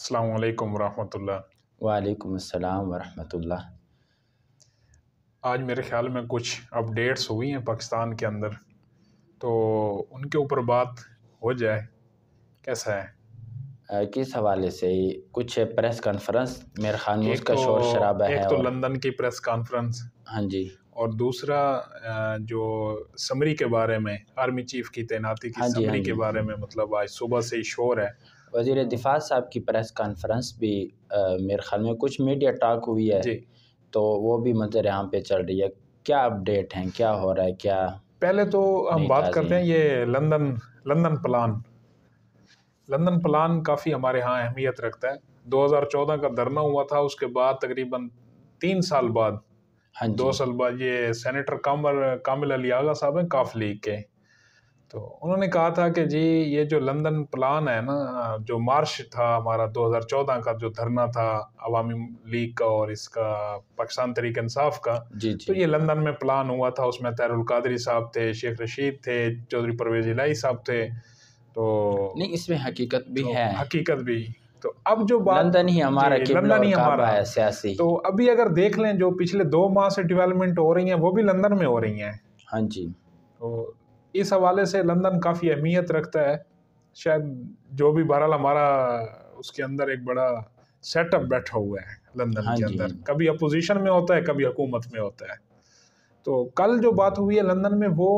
अल्लाम वरहमतुल्ला वालेकुम अस्सलाम वरहमतुल्ला आज मेरे ख्याल में कुछ अपडेट्स हुई हैं पाकिस्तान के अंदर तो उनके ऊपर बात हो जाए कैसा है किस हवाले से कुछ प्रेस कॉन्फ्रेंस मेरे खान एक का तो, शोर शराब है एक तो लंदन की प्रेस कॉन्फ्रेंस हाँ जी और दूसरा जो समरी के बारे में आर्मी चीफ की तैनाती की हाँ समरी हाँ के बारे में मतलब आज सुबह से ही शोर है वजीर दिफा साहब की प्रेस कॉन्फ्रेंस भी मेरे ख्याल में कुछ मीडिया टॉक हुई है तो वो भी मंजर यहाँ पे चल रही है क्या अपडेट हैं क्या हो रहा है क्या पहले तो हम बात करते हैं ये London London plan London plan काफ़ी हमारे यहाँ अहमियत रखता है 2014 का धरना हुआ था उसके बाद तकरीबन तीन साल बाद हाँ दो साल बाद ये सेनेटर कामर कामिल अली आगा साहब हैं काफ लीग के तो उन्होंने कहा था कि जी ये जो लंदन प्लान है ना जो मार्च था हमारा 2014 का जो धरना था अवामी लीग का और इसका पाकिस्तान तरीक इंसाफ का जी जी। तो ये लंदन में प्लान हुआ था उसमें तैरुल कादरी साहब थे शेख रशीद थे चौधरी परवेज इलाई साहब थे तो नहीं इसमें हकीकत भी तो है हकीकत भी तो अब जो बात लंदन ही हमारा लंदन ही हमारा है सियासी तो अभी अगर देख लें जो पिछले दो माह से डेवलपमेंट हो रही है वो भी लंदन में हो रही है हाँ जी तो इस हवाले से लंदन काफ़ी अहमियत रखता है शायद जो भी बहरहाल हमारा उसके अंदर एक बड़ा सेटअप बैठा हुआ है लंदन हाँ के हाँ अंदर कभी अपोजिशन में होता है कभी हुकूमत में होता है तो कल जो बात हुई है लंदन में वो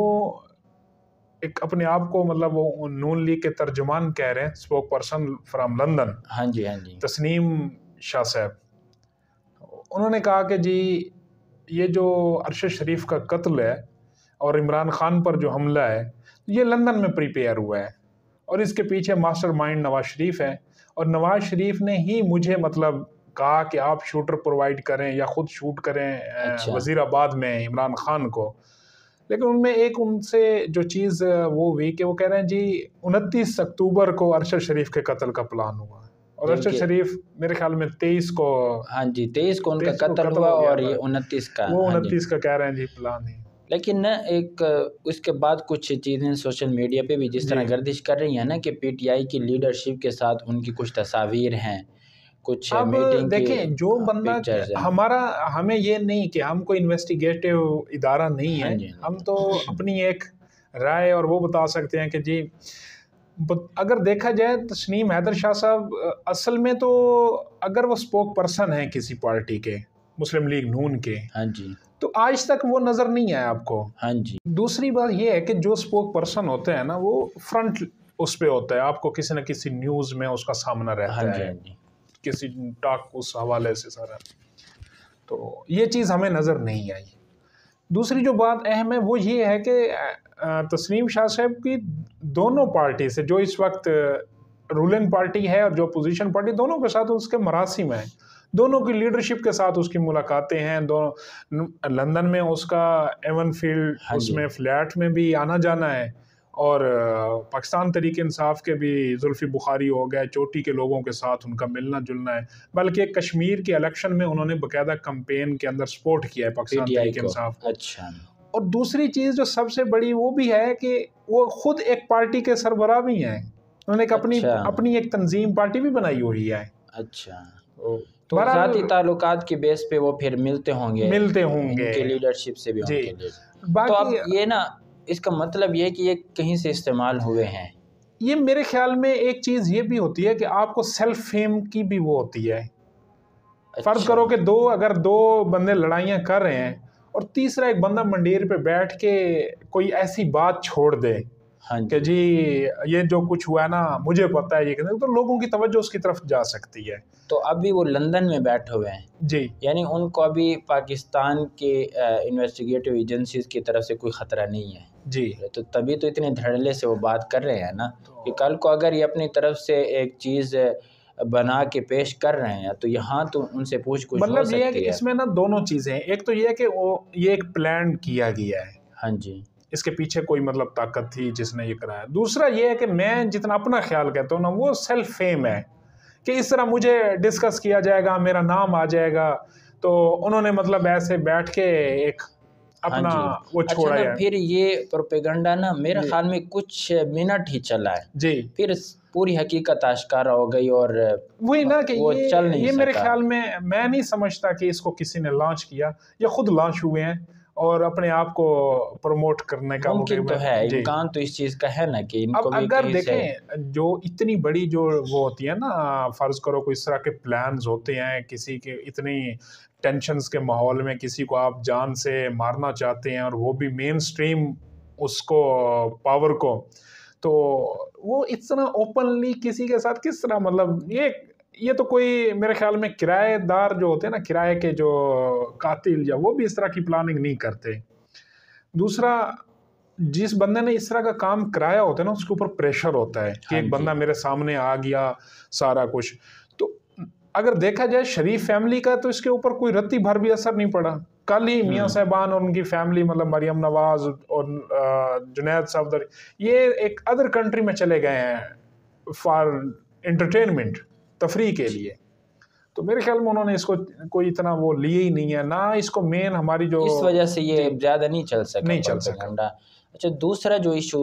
एक अपने आप को मतलब वो नून लीग के तर्जमान कह रहे हैं स्पोक पर्सन फ्राम लंदन हाँ जी हाँ जी तस्नीम शाह साहब उन्होंने कहा कि जी ये जो अरशद शरीफ का कत्ल है और इमरान खान पर जो हमला है ये लंदन में प्रिपेयर हुआ है और इसके पीछे मास्टर माइंड नवाज शरीफ है और नवाज शरीफ ने ही मुझे मतलब कहा कि आप शूटर प्रोवाइड करें या ख़ुद शूट करें अच्छा। वज़ीराबाद में इमरान खान को लेकिन उनमें एक उनसे जो चीज़ वो हुई कि वो कह रहे हैं जी उनतीस अक्टूबर को अरशद शरीफ के कत्ल का प्लान हुआ और अरशद शरीफ मेरे ख्याल में तेईस को हाँ जी तेईस को उनका कत्ल हुआ और ये उनतीस का वो हाँ उनतीस का कह रहे हैं जी प्लान है लेकिन ना एक उसके बाद कुछ चीज़ें सोशल मीडिया पे भी जिस तरह गर्दिश कर रही हैं ना कि पीटीआई की लीडरशिप के साथ उनकी कुछ तस्वीर हैं कुछ मीटिंग देखें जो बंदा हमारा हमें ये नहीं कि हम कोई इन्वेस्टिगेटिव इदारा नहीं हाँ है हाँ हम तो अपनी एक राय और वो बता सकते हैं कि जी अगर देखा जाए तस्नीम तो हैदर शाह साहब असल में तो अगर वो स्पोक पर्सन हैं किसी पार्टी के मुस्लिम लीग नून के हाँ जी तो आज तक वो नज़र नहीं आया आपको हाँ जी दूसरी बात ये है कि जो स्पोक पर्सन होते हैं ना वो फ्रंट उस पर होता है आपको किसी न किसी न्यूज़ में उसका सामना रहता हाँ जी, है हाँ जी। किसी टाक उस हवाले से सारा तो ये चीज़ हमें नज़र नहीं आई दूसरी जो बात अहम है वो ये है कि तस्नीम शाह साहब की दोनों पार्टी से जो इस वक्त रूलिंग पार्टी है और जो अपोजिशन पार्टी दोनों के साथ उसके मरासिम हैं दोनों की लीडरशिप के साथ उसकी मुलाकातें हैं दोनों लंदन में उसका एवन फील्ड हाँ उसमें फ्लैट में भी आना जाना है और पाकिस्तान तरीक इंसाफ के भी जुल्फ़ी बुखारी हो गए चोटी के लोगों के साथ उनका मिलना जुलना है बल्कि कश्मीर के इलेक्शन में उन्होंने बाकायदा कंपेन के अंदर सपोर्ट किया है पाकिस्तान तरीक इंसाफ अच्छा और दूसरी चीज़ जो सबसे बड़ी वो भी है कि वो खुद एक पार्टी के सरबरा भी हैं उन्होंने एक अपनी अच्छा। अपनी एक तंजीम पार्टी भी बनाई हुई है अच्छा तो तो जाति ताल्लुकात बेस पे वो फिर मिलते होंगे मिलते होंगे इनके लीडरशिप से भी तो बाकी तो ये ना इसका मतलब ये कि ये कहीं से इस्तेमाल हुए हैं ये मेरे ख्याल में एक चीज़ ये भी होती है कि आपको सेल्फ फेम की भी वो होती है अच्छा। फ़र्ज करो कि दो अगर दो बंदे लड़ाइयाँ कर रहे हैं और तीसरा एक बंदा मंडेर पे बैठ के कोई ऐसी बात छोड़ दे हाँ कि जी ये जो कुछ हुआ ना मुझे पता है ये कहते तो लोगों की तवज्जो उसकी तरफ जा सकती है तो अभी वो लंदन में बैठे हुए हैं जी यानी उनको अभी पाकिस्तान के इन्वेस्टिगेटिव एजेंसीज की तरफ से कोई ख़तरा नहीं है जी तो तभी तो इतने धड़ले से वो बात कर रहे हैं ना तो... कि कल को अगर ये अपनी तरफ से एक चीज़ बना के पेश कर रहे हैं तो यहाँ तो उनसे पूछ कुछ मतलब ये है कि इसमें ना दोनों चीज़ें हैं एक तो ये है कि वो ये एक प्लान किया गया है हाँ जी इसके पीछे कोई मतलब ताकत थी जिसने ये कराया दूसरा ये है कि मैं जितना अपना ख्याल कहता हूँ ना वो सेल्फ फेम है कि इस तरह मुझे डिस्कस किया जाएगा मेरा नाम आ जाएगा तो उन्होंने मतलब ऐसे बैठ के एक हाँ अपना हाँ वो अच्छा छोड़ा अच्छा फिर ये प्रोपेगंडा ना मेरे ख्याल में कुछ मिनट ही चला है जी फिर पूरी हकीकत आश्कार हो गई और वही ना कि वो ये, चल नहीं ये मेरे ख्याल में मैं नहीं समझता कि इसको किसी ने लॉन्च किया या खुद लॉन्च हुए हैं और अपने आप को प्रमोट करने का मुमकिन तो है इम्कान तो इस चीज़ का है ना कि इनको अब अगर देखें जो इतनी बड़ी जो वो होती है ना फ़र्ज़ करो कोई इस तरह के प्लान्स होते हैं किसी के इतनी टेंशन के माहौल में किसी को आप जान से मारना चाहते हैं और वो भी मेन स्ट्रीम उसको पावर को तो वो इतना ओपनली किसी के साथ किस तरह मतलब ये ये तो कोई मेरे ख्याल में किराएदार जो होते हैं ना किराए के जो कातिल या वो भी इस तरह की प्लानिंग नहीं करते दूसरा जिस बंदे ने इस तरह का काम कराया होता है ना उसके ऊपर प्रेशर होता है कि हाँ एक बंदा मेरे सामने आ गया सारा कुछ तो अगर देखा जाए शरीफ फैमिली का तो इसके ऊपर कोई रत्ती भर भी असर नहीं पड़ा कल ही मियाँ हम्म। साहबान और उनकी फैमिली मतलब मरियम नवाज और जुनेद साफदर ये एक अदर कंट्री में चले गए हैं फॉर इंटरटेनमेंट तफरी के लिए तो मेरे ख्याल में उन्होंने इसको कोई इतना वो लिए ही नहीं है ना इसको मेन हमारी जो इस वजह से ये ज़्यादा नहीं चल सकता नहीं चल सकता अच्छा दूसरा जो इशू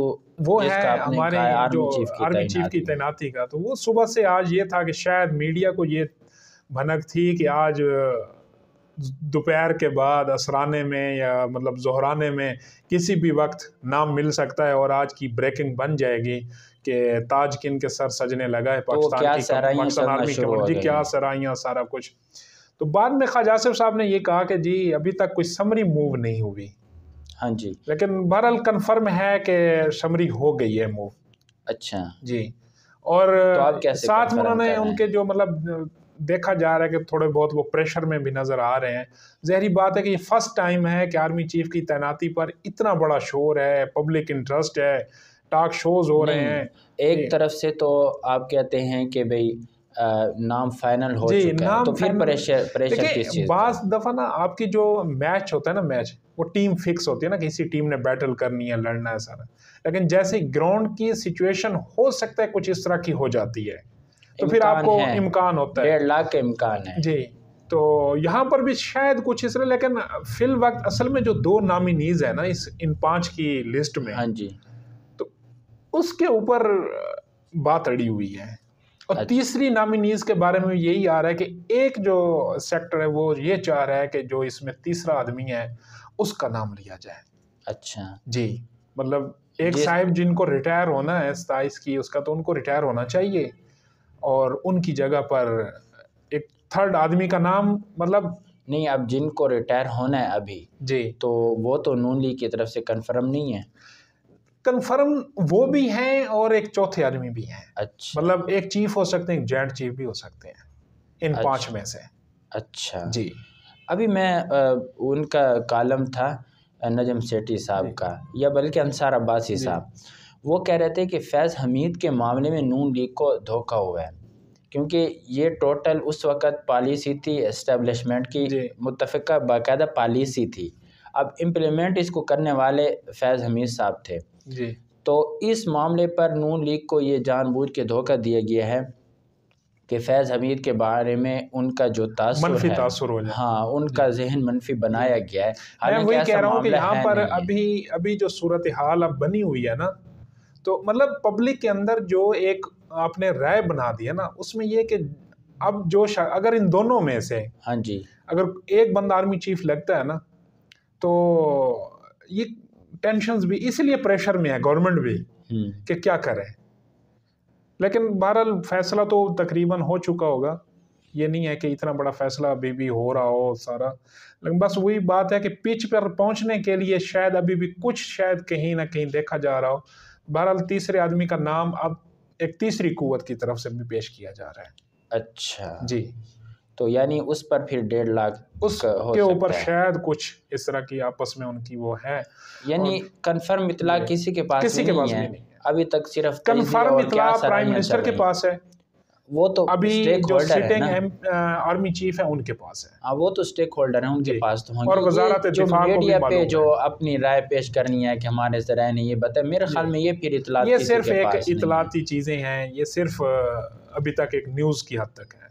वो है हमारे जो आर्मी चीफ की तैनाती का तो वो सुबह से आज ये था कि शायद मीडिया को ये भनक थी कि आज दोपहर के बाद असराने में या मतलब जहराने में किसी भी वक्त नाम मिल सकता है और आज की ब्रेकिंग बन जाएगी कि ताज किन के सर सजने लगा है तो पाकिस्तान तो की पाकिस्तान आर्मी के जी क्या सराइयाँ सारा कुछ तो बाद में ख्वाजा आसिफ साहब ने ये कहा कि जी अभी तक कोई समरी मूव नहीं हुई हाँ जी लेकिन बहरहाल कन्फर्म है कि समरी हो गई है मूव अच्छा जी और तो साथ में उन्होंने उनके जो मतलब देखा जा रहा है कि थोड़े बहुत वो प्रेशर में भी नज़र आ रहे हैं जहरी बात है कि ये फर्स्ट टाइम है कि आर्मी चीफ की तैनाती पर इतना बड़ा शोर है पब्लिक इंटरेस्ट है टॉक शोज हो रहे हैं एक तरफ से तो आप कहते हैं कि भाई नाम फाइनल हो जी, चुका नाम है तो फिर प्रेशर प्रेशर किस चीज़ बास दफ़ा ना आपकी जो मैच होता है ना मैच वो टीम फिक्स होती है ना किसी टीम ने बैटल करनी है लड़ना है सारा लेकिन जैसे ग्राउंड की सिचुएशन हो सकता है कुछ इस तरह की हो जाती है तो फिर आपको इम्कान होता है डेढ़ लाख के इम्कान है जी तो यहाँ पर भी शायद कुछ इस लेकिन फिल वक्त असल में जो दो नामिनीज है ना इस इन पांच की लिस्ट में हाँ जी तो उसके ऊपर बात अड़ी हुई है और अच्छा। तीसरी नामिनीज के बारे में यही आ रहा है कि एक जो सेक्टर है वो ये चाह रहा है कि जो इसमें तीसरा आदमी है उसका नाम लिया जाए अच्छा जी मतलब एक साहिब जिनको रिटायर होना है सताइस की उसका तो उनको रिटायर होना चाहिए और उनकी जगह पर एक थर्ड आदमी का नाम मतलब नहीं अब जिनको रिटायर होना है अभी जी तो वो तो नून लीग की तरफ से कंफर्म नहीं है कंफर्म वो भी हैं और एक चौथे आदमी भी हैं अच्छा मतलब एक चीफ हो सकते हैं एक जॉइंट चीफ भी हो सकते हैं इन अच्छा, पांच में से अच्छा जी अभी मैं उनका कालम था नजम सेठी साहब का या बल्कि अंसार अब्बासी साहब वो कह रहे थे कि फैज़ हमीद के मामले में नून लीग को धोखा हुआ है क्योंकि ये टोटल उस वक़्त पॉलिसी थी इस्टेबलिशमेंट की मुतफ़ा बाकायदा पॉलिसी थी अब इम्प्लीमेंट इसको करने वाले फैज़ हमीद साहब थे जी तो इस मामले पर नून लीग को ये जानबूझ के धोखा दिया गया है कि फैज़ हमीद के बारे में उनका जो तासर है हाँ उनका जहन मनफी बनाया गया है मैं वही कह रहा हूँ कि यहाँ पर अभी अभी जो सूरत हाल अब बनी हुई है ना तो मतलब पब्लिक के अंदर जो एक आपने राय बना दी है ना उसमें ये कि अब जो अगर इन दोनों में से हाँ जी अगर एक बंदा आर्मी चीफ लगता है ना तो ये टेंशन भी इसलिए प्रेशर में है गवर्नमेंट भी हम्म। कि क्या करे लेकिन बहरहाल फैसला तो तकरीबन हो चुका होगा ये नहीं है कि इतना बड़ा फैसला अभी भी हो रहा हो सारा लेकिन बस वही बात है कि पिच पर पहुंचने के लिए शायद अभी भी कुछ शायद कहीं ना कहीं देखा जा रहा हो बहरहाल तीसरे आदमी का नाम अब एक तीसरी कुत की तरफ से भी पेश किया जा रहा है अच्छा जी तो यानी उस पर फिर डेढ़ लाख उसके ऊपर शायद कुछ इस तरह की आपस में उनकी वो है यानी कन्फर्म इतला किसी के पास किसी के पास नहीं, है अभी तक सिर्फ कन्फर्म इतला प्राइम मिनिस्टर के पास है वो तो अभी जो सिटिंग आर्मी चीफ है उनके पास है आ, हाँ, वो तो स्टेक होल्डर है उनके पास तो और वजारत जो मीडिया पे जो अपनी राय पेश करनी है कि हमारे जरा ने ये बताया मेरे ख्याल में ये फिर इतला ये सिर्फ एक इतलाती चीज़ें हैं ये सिर्फ uh, अभी तक एक न्यूज़ की हद तक है